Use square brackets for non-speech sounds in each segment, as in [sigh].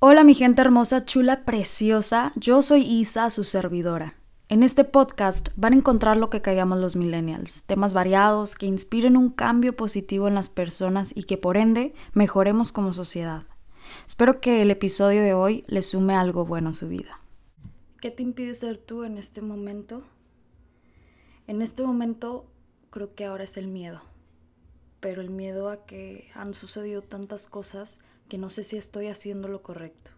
Hola mi gente hermosa, chula, preciosa, yo soy Isa, su servidora. En este podcast van a encontrar lo que callamos los millennials, temas variados que inspiren un cambio positivo en las personas y que por ende mejoremos como sociedad. Espero que el episodio de hoy le sume algo bueno a su vida. ¿Qué te impide ser tú en este momento? En este momento creo que ahora es el miedo, pero el miedo a que han sucedido tantas cosas que no sé si estoy haciendo lo correcto.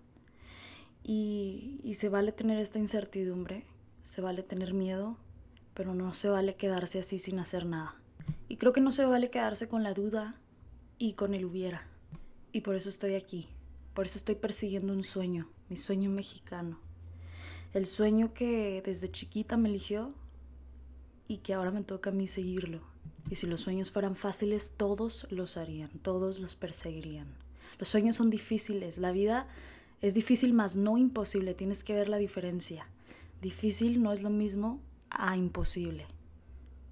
Y, se vale tener esta incertidumbre, se vale tener miedo, pero no se vale quedarse así sin hacer nada. Y creo que no se vale quedarse con la duda y con el hubiera. Y por eso estoy aquí, por eso estoy persiguiendo un sueño, mi sueño mexicano. El sueño que desde chiquita me eligió y que ahora me toca a mí seguirlo. Y si los sueños fueran fáciles, todos los harían, todos los perseguirían. Los sueños son difíciles, la vida es difícil más no imposible, tienes que ver la diferencia. Difícil no es lo mismo a imposible.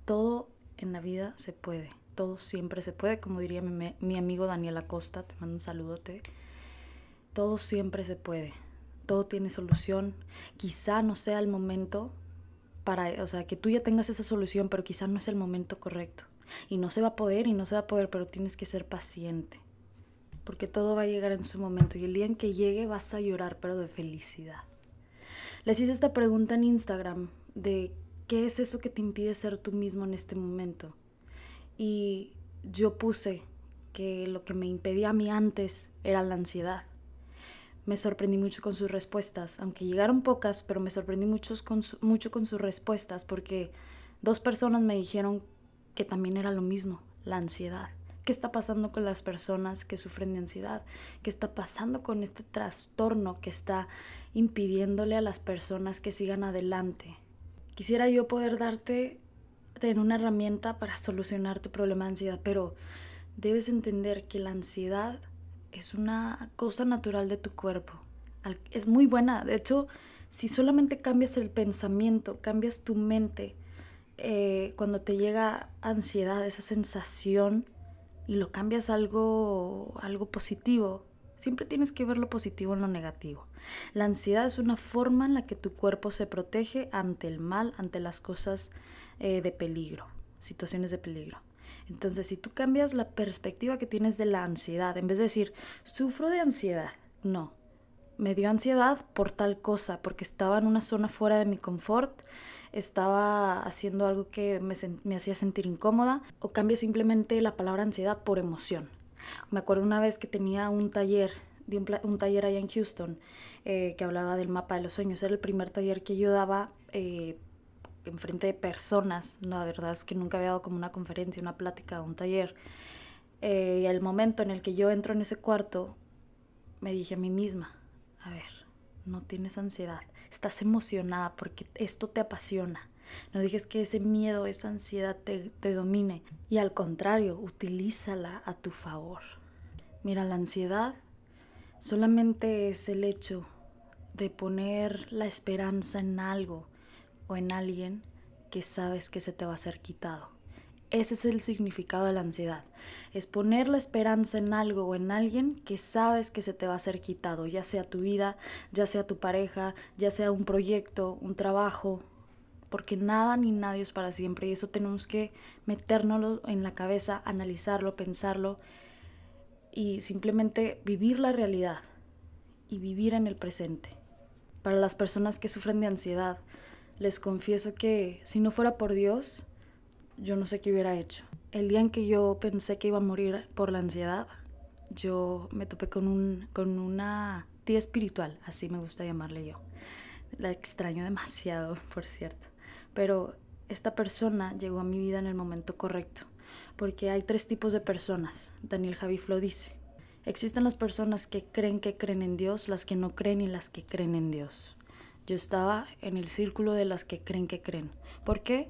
Todo en la vida se puede, todo siempre se puede, como diría mi, amigo Daniel Acosta, te mando un saludote. Todo siempre se puede, todo tiene solución. Quizá no sea el momento para, o sea, que tú ya tengas esa solución, pero quizá no es el momento correcto. Y no se va a poder y no se va a poder, pero tienes que ser paciente porque todo va a llegar en su momento y el día en que llegue vas a llorar, pero de felicidad. Les hice esta pregunta en Instagram de qué es eso que te impide ser tú mismo en este momento. Y yo puse que lo que me impedía a mí antes era la ansiedad. Me sorprendí mucho con sus respuestas, aunque llegaron pocas, pero me sorprendí con mucho con sus respuestas porque dos personas me dijeron que también era lo mismo, la ansiedad. ¿Qué está pasando con las personas que sufren de ansiedad? ¿Qué está pasando con este trastorno que está impidiéndole a las personas que sigan adelante? Quisiera yo poder darte en una herramienta para solucionar tu problema de ansiedad, pero debes entender que la ansiedad es una cosa natural de tu cuerpo. Es muy buena. De hecho, si solamente cambias el pensamiento, cambias tu mente, eh, cuando te llega ansiedad, esa sensación y lo cambias algo, algo positivo. Siempre tienes que ver lo positivo en lo negativo. La ansiedad es una forma en la que tu cuerpo se protege ante el mal, ante las cosas eh, de peligro, situaciones de peligro. Entonces, si tú cambias la perspectiva que tienes de la ansiedad, en vez de decir, sufro de ansiedad, no, me dio ansiedad por tal cosa, porque estaba en una zona fuera de mi confort estaba haciendo algo que me, hacía sentir incómoda o cambia simplemente la palabra ansiedad por emoción. Me acuerdo una vez que tenía un taller un, taller allá en Houston eh, que hablaba del mapa de los sueños. Era el primer taller que yo daba eh, en frente de personas. La verdad es que nunca había dado como una conferencia, una plática, un taller. Eh, y al momento en el que yo entro en ese cuarto, me dije a mí misma, a ver, no tienes ansiedad, estás emocionada porque esto te apasiona. No dejes que ese miedo, esa ansiedad te, te domine y al contrario, utilízala a tu favor. Mira, la ansiedad solamente es el hecho de poner la esperanza en algo o en alguien que sabes que se te va a ser quitado. Ese es el significado de la ansiedad. Es poner la esperanza en algo o en alguien que sabes que se te va a ser quitado, ya sea tu vida, ya sea tu pareja, ya sea un proyecto, un trabajo, porque nada ni nadie es para siempre y eso tenemos que metérnoslo en la cabeza, analizarlo, pensarlo y simplemente vivir la realidad y vivir en el presente. Para las personas que sufren de ansiedad, les confieso que si no fuera por Dios, yo no sé qué hubiera hecho. El día en que yo pensé que iba a morir por la ansiedad, yo me topé con, un, con una tía espiritual, así me gusta llamarle yo. La extraño demasiado, [laughs] por cierto. Pero esta persona llegó a mi vida en el momento correcto, porque hay tres tipos de personas, Daniel Javif lo dice. Existen las personas que creen que creen en Dios, las que no creen y las que creen en Dios. Yo estaba en el círculo de las que creen que creen. ¿Por qué?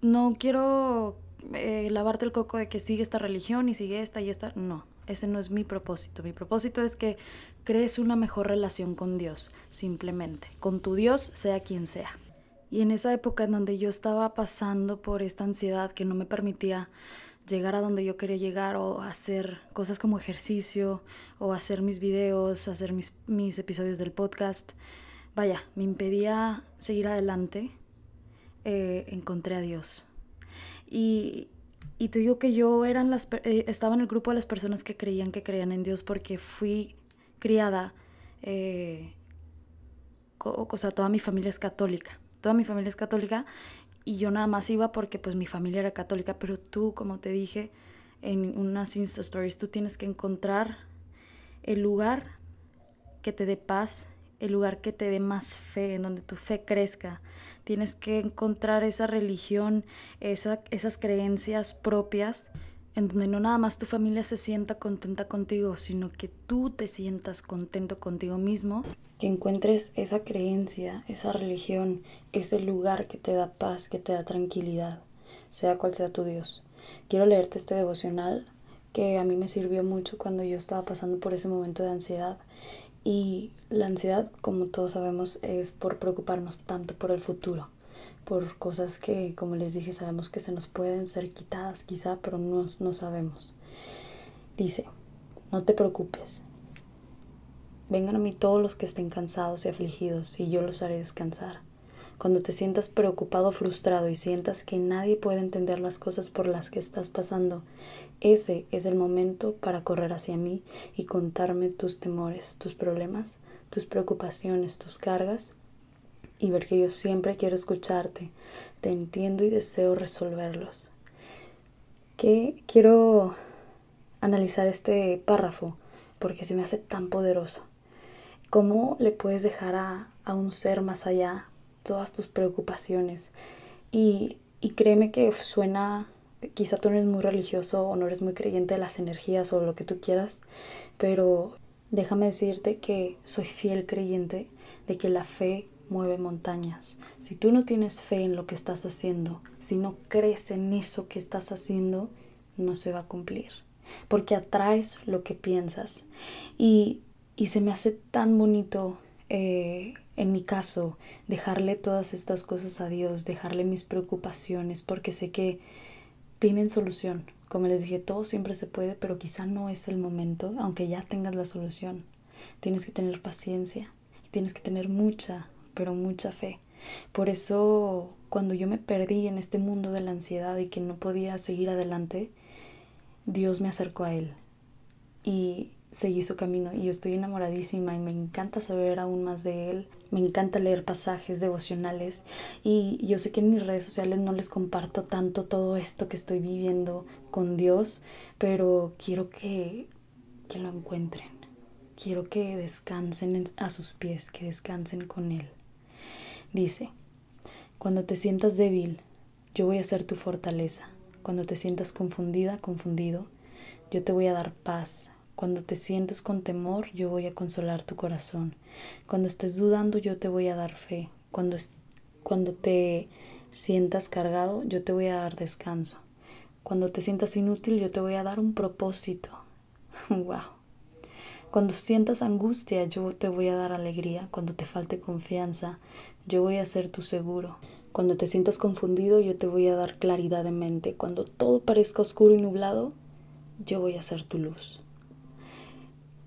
No, quiero eh, lavarte el coco de que sigue esta religión y sigue esta y esta. No, ese no es mi propósito. Mi propósito es que crees una mejor relación con Dios, simplemente, con tu Dios, sea quien sea. Y en esa época en donde yo estaba pasando por esta ansiedad que no me permitía llegar a donde yo quería llegar o hacer cosas como ejercicio o hacer mis videos, hacer mis, mis episodios del podcast, vaya, me impedía seguir adelante eh, encontré a Dios. Y, te digo que yo eran las, eh, estaba en el grupo de las personas que creían que creían en Dios porque fui criada, eh, toda mi familia es católica, toda mi familia es católica y yo nada más iba porque pues mi familia era católica, pero tú, como te dije en unas Insta Stories, tú tienes que encontrar el lugar que te dé paz el lugar que te dé más fe, en donde tu fe crezca. Tienes que encontrar esa religión, esas creencias propias, en donde no nada más tu familia se sienta contenta contigo, sino que tú te sientas contento contigo mismo. Que encuentres esa creencia, esa religión, ese lugar que te da paz, que te da tranquilidad, sea cual sea tu Dios. Quiero leerte este devocional que a mí me sirvió mucho cuando yo estaba pasando por ese momento de ansiedad y la ansiedad, como todos sabemos, es por preocuparnos tanto por el futuro, por cosas que, como les dije, sabemos que se nos pueden ser quitadas quizá, pero no, no sabemos. Dice, no te preocupes. Vengan a mí todos los que estén cansados y afligidos, y yo los haré descansar cuando te sientas preocupado, frustrado y sientas que nadie puede entender las cosas por las que estás pasando, ese es el momento para correr hacia mí y contarme tus temores, tus problemas, tus preocupaciones, tus cargas y ver que yo siempre quiero escucharte, te entiendo y deseo resolverlos. Que quiero analizar este párrafo porque se me hace tan poderoso. ¿Cómo le puedes dejar a un ser más allá todas tus preocupaciones. Y, y créeme que suena, quizá tú no eres muy religioso o no eres muy creyente de las energías o lo que tú quieras, pero déjame decirte que soy fiel creyente de que la fe mueve montañas. Si tú no tienes fe en lo que estás haciendo, si no crees en eso que estás haciendo, no se va a cumplir. Porque atraes lo que piensas. Y, y se me hace tan bonito eh, en mi caso, dejarle todas estas cosas a Dios, dejarle mis preocupaciones, porque sé que tienen solución. Como les dije, todo siempre se puede, pero quizá no es el momento, aunque ya tengas la solución. Tienes que tener paciencia, tienes que tener mucha, pero mucha fe. Por eso, cuando yo me perdí en este mundo de la ansiedad y que no podía seguir adelante, Dios me acercó a Él y seguí su camino. Y yo estoy enamoradísima y me encanta saber aún más de Él. Me encanta leer pasajes devocionales y yo sé que en mis redes sociales no les comparto tanto todo esto que estoy viviendo con Dios, pero quiero que, que lo encuentren. Quiero que descansen a sus pies, que descansen con Él. Dice, cuando te sientas débil, yo voy a ser tu fortaleza. Cuando te sientas confundida, confundido, yo te voy a dar paz. Cuando te sientes con temor, yo voy a consolar tu corazón. Cuando estés dudando, yo te voy a dar fe. Cuando, cuando te sientas cargado, yo te voy a dar descanso. Cuando te sientas inútil, yo te voy a dar un propósito. ¡Wow! [laughs] Cuando sientas angustia, yo te voy a dar alegría. Cuando te falte confianza, yo voy a ser tu seguro. Cuando te sientas confundido, yo te voy a dar claridad de mente. Cuando todo parezca oscuro y nublado, yo voy a ser tu luz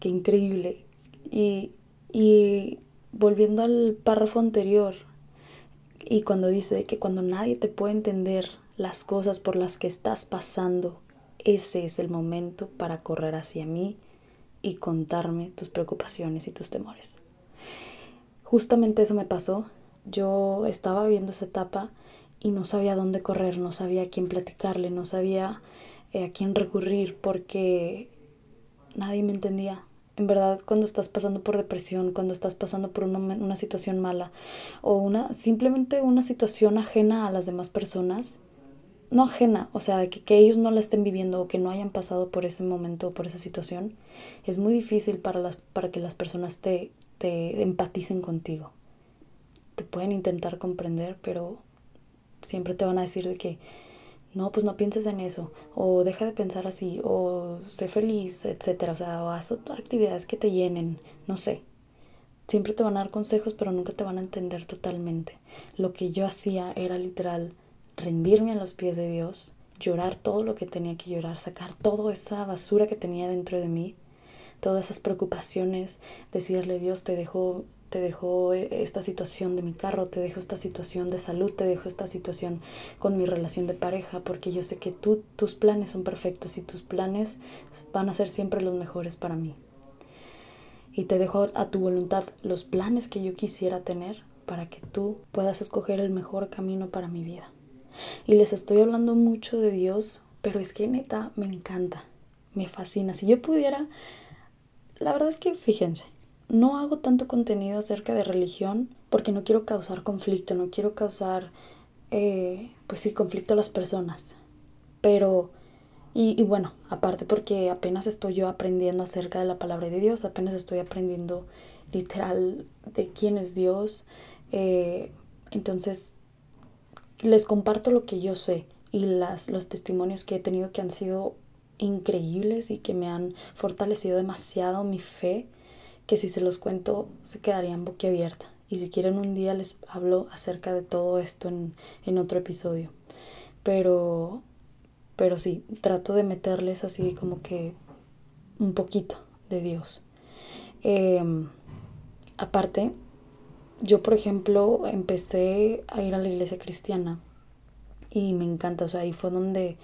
qué increíble. Y, y volviendo al párrafo anterior, y cuando dice que cuando nadie te puede entender las cosas por las que estás pasando, ese es el momento para correr hacia mí y contarme tus preocupaciones y tus temores. Justamente eso me pasó. Yo estaba viendo esa etapa y no sabía dónde correr, no sabía a quién platicarle, no sabía eh, a quién recurrir porque nadie me entendía, en verdad, cuando estás pasando por depresión, cuando estás pasando por una, situación mala o una simplemente una situación ajena a las demás personas, no ajena, o sea, que, ellos no la estén viviendo o que no hayan pasado por ese momento o por esa situación, es muy difícil para, las, para que las personas te, te empaticen contigo. Te pueden intentar comprender, pero siempre te van a decir de que no, pues no pienses en eso, o deja de pensar así, o sé feliz, etcétera, o sea, haz actividades que te llenen, no sé. Siempre te van a dar consejos, pero nunca te van a entender totalmente. Lo que yo hacía era literal rendirme a los pies de Dios, llorar todo lo que tenía que llorar, sacar toda esa basura que tenía dentro de mí, todas esas preocupaciones, decirle Dios te dejo te dejo eh, esta situación de mi carro, te dejo esta situación de salud, te dejo esta situación con mi relación de pareja, porque yo sé que tú, tus planes son perfectos y tus planes van a ser siempre los mejores para mí. Y te dejo a tu voluntad los planes que yo quisiera tener para que tú puedas escoger el mejor camino para mi vida. Y les estoy hablando mucho de Dios, pero es que neta me encanta, me fascina. Si yo pudiera, la verdad es que fíjense, no hago tanto contenido acerca de religión porque no quiero causar conflicto, no quiero causar, eh, pues sí, conflicto a las personas. Pero, y, bueno, aparte porque apenas estoy yo aprendiendo acerca de la palabra de Dios, apenas estoy aprendiendo literal de quién es Dios. Eh, entonces, les comparto lo que yo sé y las, los testimonios que he tenido que han sido increíbles y que me han fortalecido demasiado mi fe que si se los cuento se quedarían boquiabierta. Y si quieren un día les hablo acerca de todo esto en, otro episodio. Pero, pero sí, trato de meterles así como que un poquito de Dios. Em, aparte, yo por ejemplo empecé a ir a la iglesia cristiana y me encanta, o sea, ahí fue donde,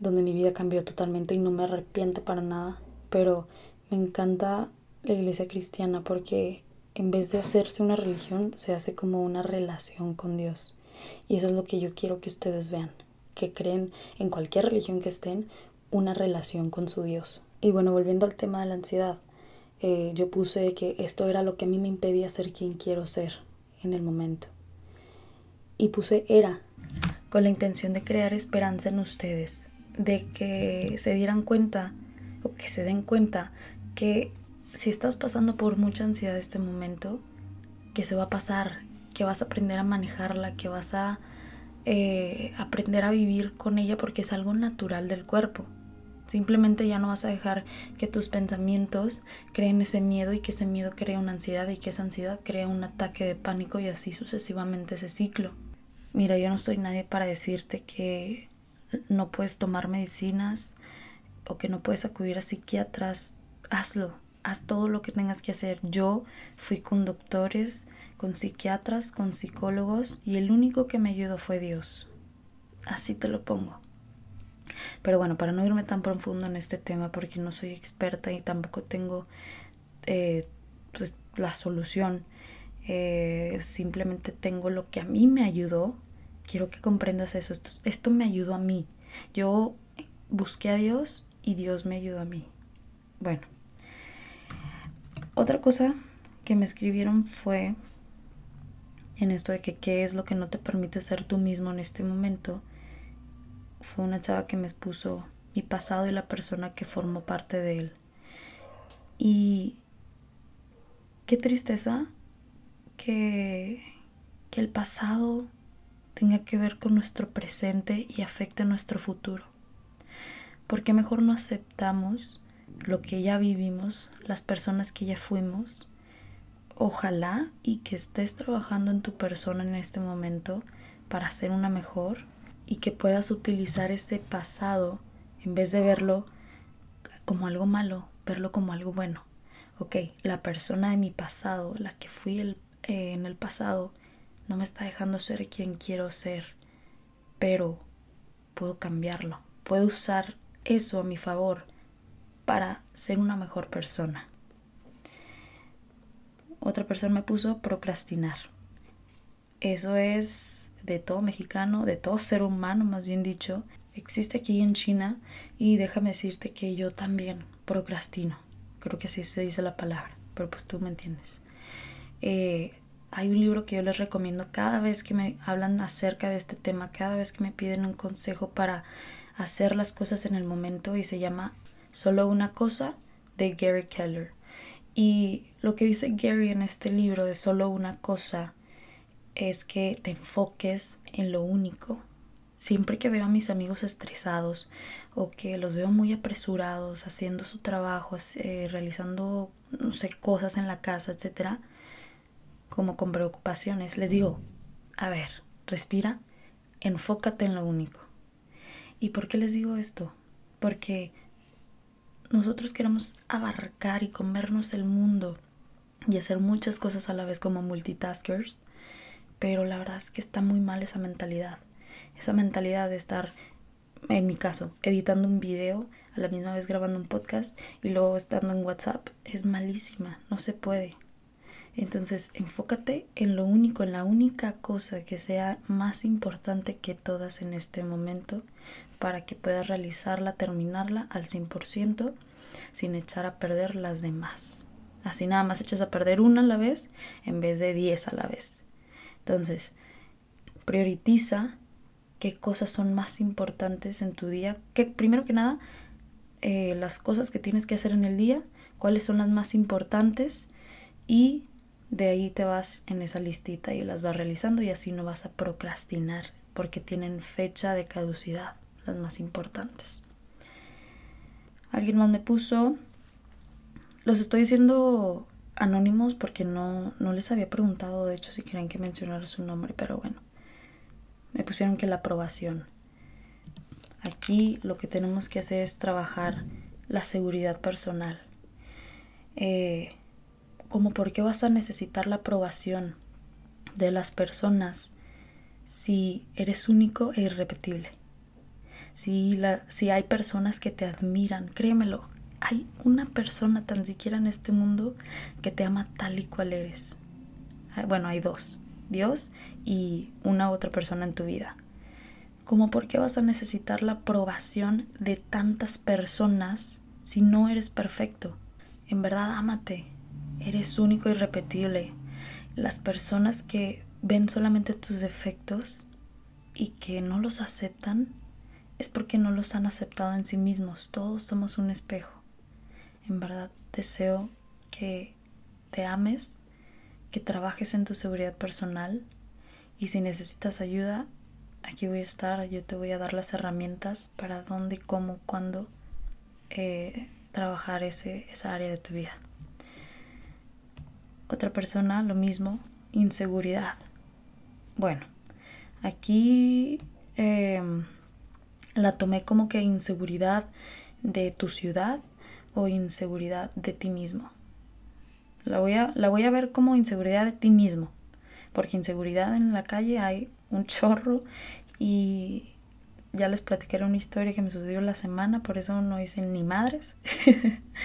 donde mi vida cambió totalmente y no me arrepiento para nada, pero me encanta la iglesia cristiana porque en vez de hacerse una religión, se hace como una relación con Dios. Y eso es lo que yo quiero que ustedes vean, que creen en cualquier religión que estén, una relación con su Dios. Y bueno, volviendo al tema de la ansiedad, eh, yo puse que esto era lo que a mí me impedía ser quien quiero ser en el momento. Y puse era, con la intención de crear esperanza en ustedes, de que se dieran cuenta o que se den cuenta que si estás pasando por mucha ansiedad este momento, que se va a pasar, que vas a aprender a manejarla, que vas a eh, aprender a vivir con ella porque es algo natural del cuerpo. Simplemente ya no vas a dejar que tus pensamientos creen ese miedo y que ese miedo crea una ansiedad y que esa ansiedad crea un ataque de pánico y así sucesivamente ese ciclo. Mira, yo no soy nadie para decirte que no puedes tomar medicinas o que no puedes acudir a psiquiatras. Hazlo, haz todo lo que tengas que hacer. Yo fui con doctores, con psiquiatras, con psicólogos y el único que me ayudó fue Dios. Así te lo pongo. Pero bueno, para no irme tan profundo en este tema, porque no soy experta y tampoco tengo eh, pues, la solución, eh, simplemente tengo lo que a mí me ayudó. Quiero que comprendas eso. esto me ayudó a mí. Yo busqué a Dios y Dios me ayudó a mí. Bueno, otra cosa que me escribieron fue en esto de que qué es lo que no te permite ser tú mismo en este momento. Fue una chava que me expuso mi pasado y la persona que formó parte de él. Y qué tristeza que, que el pasado tenga que ver con nuestro presente y afecte nuestro futuro. Porque mejor no aceptamos lo que ya vivimos, las personas que ya fuimos. Ojalá y que estés trabajando en tu persona en este momento para ser una mejor y que puedas utilizar este pasado en vez de verlo como algo malo, verlo como algo bueno. Ok, la persona de mi pasado, la que fui eh, en el pasado, no me está dejando ser quien quiero ser, pero puedo cambiarlo, puedo usar eso a mi favor para ser una mejor persona. Otra persona me puso procrastinar. Eso es de todo mexicano, de todo ser humano, más bien dicho. Existe aquí en China y déjame decirte que yo también procrastino. Creo que así se dice la palabra, pero pues tú me entiendes. Eh, hay un libro que yo les recomiendo cada vez que me hablan acerca de este tema, cada vez que me piden un consejo para hacer las cosas en el momento y se llama Solo una cosa de Gary Keller. Y lo que dice Gary en este libro de solo una cosa es que te enfoques en lo único. Siempre que veo a mis amigos estresados o que los veo muy apresurados haciendo su trabajo, eh, realizando no sé, cosas en la casa, etcétera, como con preocupaciones, les digo, a ver, respira, enfócate en lo único. ¿Y por qué les digo esto? Porque nosotros queremos abarcar y comernos el mundo y hacer muchas cosas a la vez como multitaskers, pero la verdad es que está muy mal esa mentalidad. Esa mentalidad de estar, en mi caso, editando un video, a la misma vez grabando un podcast y luego estando en WhatsApp, es malísima, no se puede. Entonces enfócate en lo único, en la única cosa que sea más importante que todas en este momento para que puedas realizarla, terminarla al 100% sin echar a perder las demás. Así nada más echas a perder una a la vez en vez de 10 a la vez. Entonces, prioritiza qué cosas son más importantes en tu día. Que primero que nada, eh, las cosas que tienes que hacer en el día, cuáles son las más importantes y de ahí te vas en esa listita y las vas realizando y así no vas a procrastinar porque tienen fecha de caducidad, las más importantes. Alguien más me puso, los estoy diciendo anónimos porque no, no les había preguntado, de hecho, si querían que mencionara su nombre, pero bueno, me pusieron que la aprobación. Aquí lo que tenemos que hacer es trabajar la seguridad personal. Eh, como por qué vas a necesitar la aprobación de las personas si eres único e irrepetible. Si, si hay personas que te admiran, créemelo, hay una persona tan siquiera en este mundo que te ama tal y cual eres. Ah, bueno, hay dos, Dios y una otra persona en tu vida. Como por qué vas a necesitar la aprobación de tantas personas si no eres perfecto. En verdad, ámate, Eres único y repetible. Las personas que ven solamente tus defectos y que no los aceptan es porque no los han aceptado en sí mismos. Todos somos un espejo. En verdad deseo que te ames, que trabajes en tu seguridad personal y si necesitas ayuda, aquí voy a estar, yo te voy a dar las herramientas para dónde, cómo, cuándo eh, trabajar ese, esa área de tu vida. Otra persona, lo mismo, inseguridad. Bueno, aquí em, la tomé como que inseguridad de tu ciudad o inseguridad de ti mismo. La voy, a, la voy a ver como inseguridad de ti mismo, porque inseguridad en la calle hay un [laughs] chorro y ya les platiqué una historia que me sucedió la semana, por eso no hice ni madres. [laughs]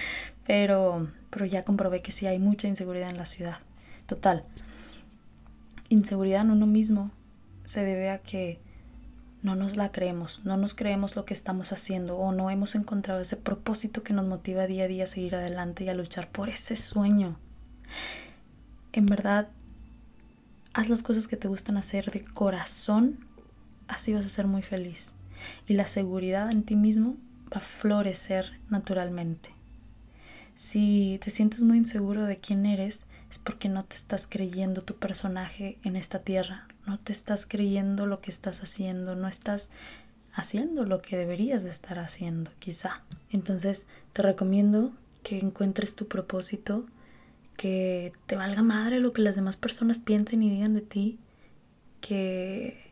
pero, pero ya comprobé que sí hay mucha inseguridad en la ciudad. Total, inseguridad en uno mismo se debe a que no nos la creemos, no nos creemos lo que estamos haciendo o no hemos encontrado ese propósito que nos motiva día a día a seguir adelante y a luchar por ese sueño. En verdad, haz las cosas que te gustan hacer de corazón, así vas a ser muy feliz y la seguridad en ti mismo va a florecer naturalmente. Si te sientes muy inseguro de quién eres, es porque no te estás creyendo tu personaje en esta tierra, no te estás creyendo lo que estás haciendo, no estás haciendo lo que deberías estar haciendo, quizá. Entonces, te recomiendo que encuentres tu propósito, que te valga madre lo que las demás personas piensen y digan de ti, que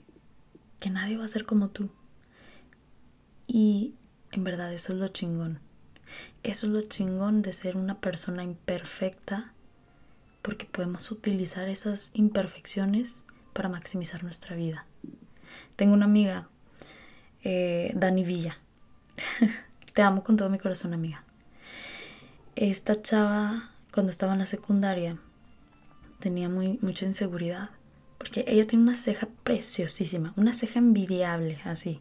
que nadie va a ser como tú. Y en verdad eso es lo chingón. Eso es lo chingón de ser una persona imperfecta, porque podemos utilizar esas imperfecciones para maximizar nuestra vida. Tengo una amiga, eh, Dani Villa. [laughs] Te amo con todo mi corazón, amiga. Esta chava, cuando estaba en la secundaria, tenía muy, mucha inseguridad, porque ella tiene una ceja preciosísima, una ceja envidiable, así.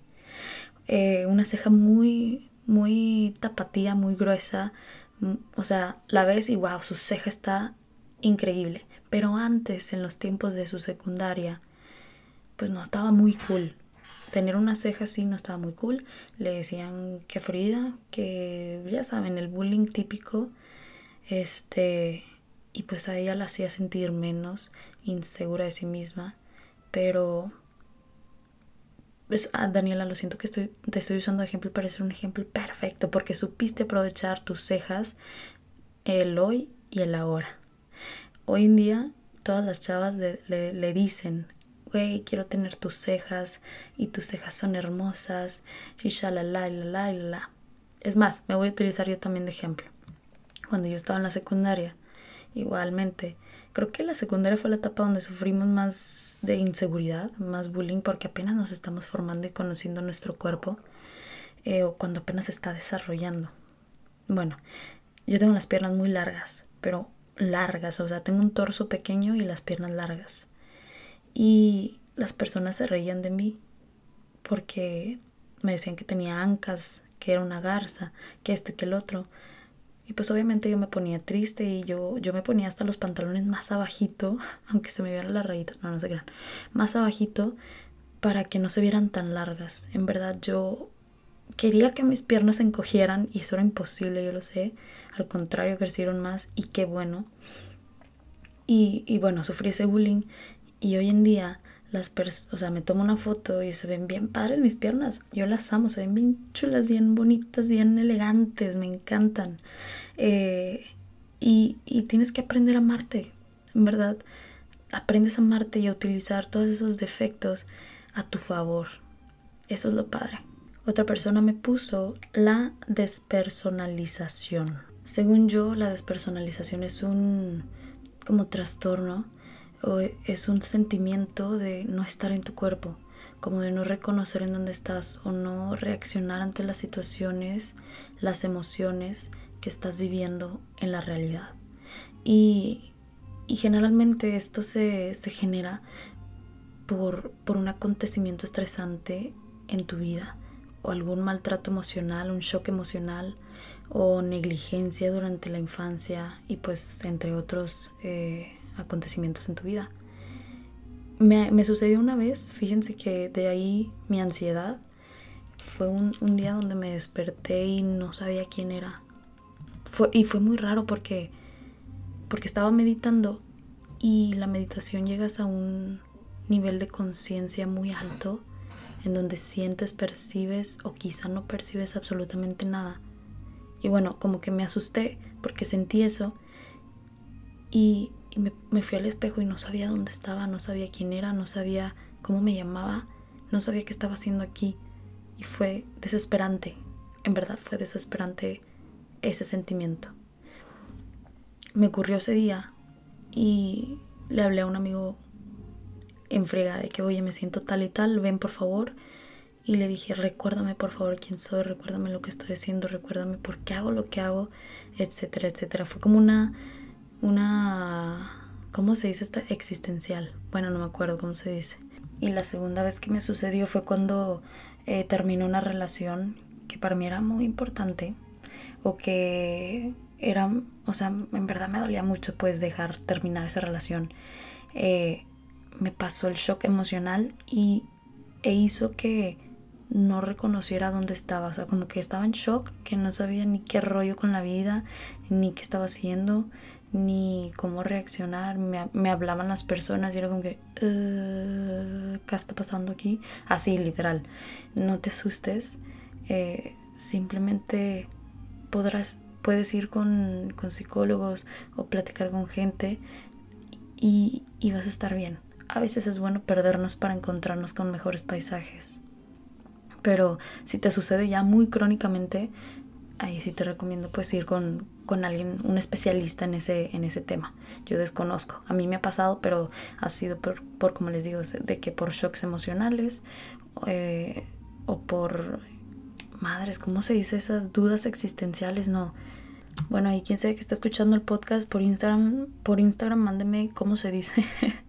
Eh, una ceja muy muy tapatía, muy gruesa. Mm, o sea, la ves y wow, su ceja está increíble. Pero antes, en los tiempos de su secundaria, pues no estaba muy cool. Tener una ceja así no estaba muy cool. Le decían que Frida, que ya saben, el bullying típico. Este. Y pues a ella la hacía sentir menos, insegura de sí misma. Pero Ah, Daniela, lo siento que estoy, te estoy usando de ejemplo, para ser un ejemplo perfecto porque supiste aprovechar tus cejas el hoy y el ahora. Hoy en día todas las chavas le, dicen, güey, quiero tener tus cejas y tus cejas son hermosas, la la la la. Es más, me voy a utilizar yo también de ejemplo. Cuando yo estaba en la secundaria, igualmente Creo que la secundaria fue la etapa donde sufrimos más de inseguridad, más bullying, porque apenas nos estamos formando y conociendo nuestro cuerpo, eh, o cuando apenas se está desarrollando. Bueno, yo tengo las piernas muy largas, pero largas, o sea, tengo un torso pequeño y las piernas largas. Y las personas se reían de mí porque me decían que tenía ancas, que era una garza, que esto que el otro. Y pues obviamente yo me ponía triste y yo, yo me ponía hasta los pantalones más abajito, [laughs] aunque se me vieran las rayitas, no, no se crean, más abajito para que no se vieran tan largas. En verdad yo quería que mis piernas se encogieran y eso era imposible, yo lo sé. Al contrario, crecieron más y qué bueno. Y, y bueno, sufrí ese bullying y hoy en día las o sea, me tomo una foto y se ven bien padres mis piernas. Yo las amo, se ven bien chulas, bien bonitas, bien elegantes, me encantan. Eh, y, y tienes que aprender a amarte, en verdad. Aprendes a amarte y a utilizar todos esos defectos a tu favor. Eso es lo padre. Otra persona me puso la despersonalización. Según yo, la despersonalización es un como trastorno es un sentimiento de no estar en tu cuerpo, como de no reconocer en dónde estás o no reaccionar ante las situaciones, las emociones que estás viviendo en la realidad. Y, generalmente esto se, genera por, un acontecimiento estresante en tu vida o algún maltrato emocional, un shock emocional o negligencia durante la infancia y pues entre otros eh, acontecimientos en tu vida. Me, sucedió una vez, fíjense que de ahí mi ansiedad fue un, un día donde me desperté y no sabía quién era. y fue muy raro porque, porque estaba meditando y la meditación llegas a un nivel de conciencia muy alto en donde sientes, percibes o quizá no percibes absolutamente nada. Y bueno, como que me asusté porque sentí eso y y me, fui al espejo y no sabía dónde estaba, no sabía quién era, no sabía cómo me llamaba, no sabía qué estaba haciendo aquí y fue desesperante, en verdad fue desesperante ese sentimiento. Me ocurrió ese día y le hablé a un amigo en friega de que, oye, me siento tal y tal, ven por favor. Y le dije, recuérdame por favor quién soy, recuérdame lo que estoy haciendo, recuérdame por qué hago lo que hago, etcétera, etcétera. Fue como una una, ¿cómo se dice esta? Existencial. Bueno, no me acuerdo cómo se dice. Y la segunda vez que me sucedió fue cuando terminó eh, terminé una relación que para mí era muy importante o que era, o sea, en verdad me dolía mucho pues dejar terminar esa relación. Eh, me pasó el shock emocional y e hizo que no reconociera dónde estaba, o sea, como que estaba en shock, que no sabía ni qué rollo con la vida, ni qué estaba haciendo, ni cómo reaccionar. Me, hablaban las personas y era como que, eh, ¿qué está pasando aquí? Así, literal. No te asustes. Eh, simplemente podrás, puedes ir con, psicólogos o platicar con gente y, y vas a estar bien. A veces es bueno perdernos para encontrarnos con mejores paisajes. Pero si te sucede ya muy crónicamente, ahí sí te recomiendo pues ir con, con alguien, un especialista en ese, en ese tema. Yo desconozco. A mí me ha pasado, pero ha sido por, como les digo, de que por shocks emocionales eh, o por... Madres, ¿cómo se dice esas dudas existenciales? No. Bueno, y quien sea que está escuchando el podcast por Instagram, por Instagram mándeme cómo se dice. [laughs]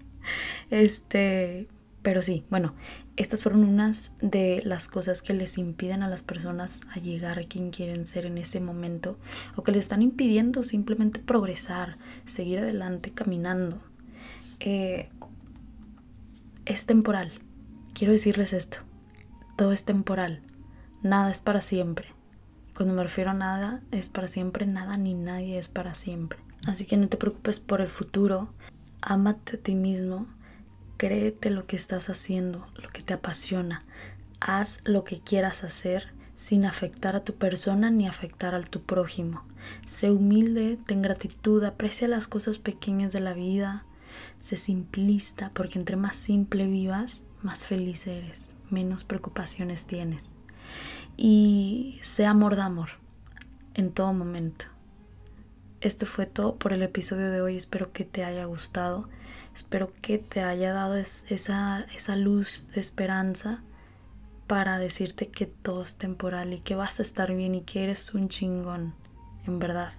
este, pero sí, bueno, estas fueron unas de las cosas que les impiden a las personas a llegar a quien quieren ser en ese momento o que les están impidiendo simplemente progresar, seguir adelante caminando. Eh, es temporal. Quiero decirles esto. Todo es temporal. Nada es para siempre. Cuando me refiero a nada es para siempre, nada ni nadie es para siempre. Así que no te preocupes por el futuro. Ámate a ti mismo Créete lo que estás haciendo, lo que te apasiona. Haz lo que quieras hacer sin afectar a tu persona ni afectar al tu prójimo. Sé humilde, ten gratitud, aprecia las cosas pequeñas de la vida. Sé simplista, porque entre más simple vivas, más feliz eres, menos preocupaciones tienes. Y sé amor de amor en todo momento. Esto fue todo por el episodio de hoy, espero que te haya gustado. Espero que te haya dado esa, esa luz de esperanza para decirte que todo es temporal y que vas a estar bien y que eres un chingón, en verdad.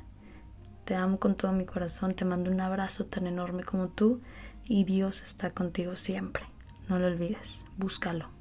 Te amo con todo mi corazón, te mando un abrazo tan enorme como tú y Dios está contigo siempre. No lo olvides, búscalo.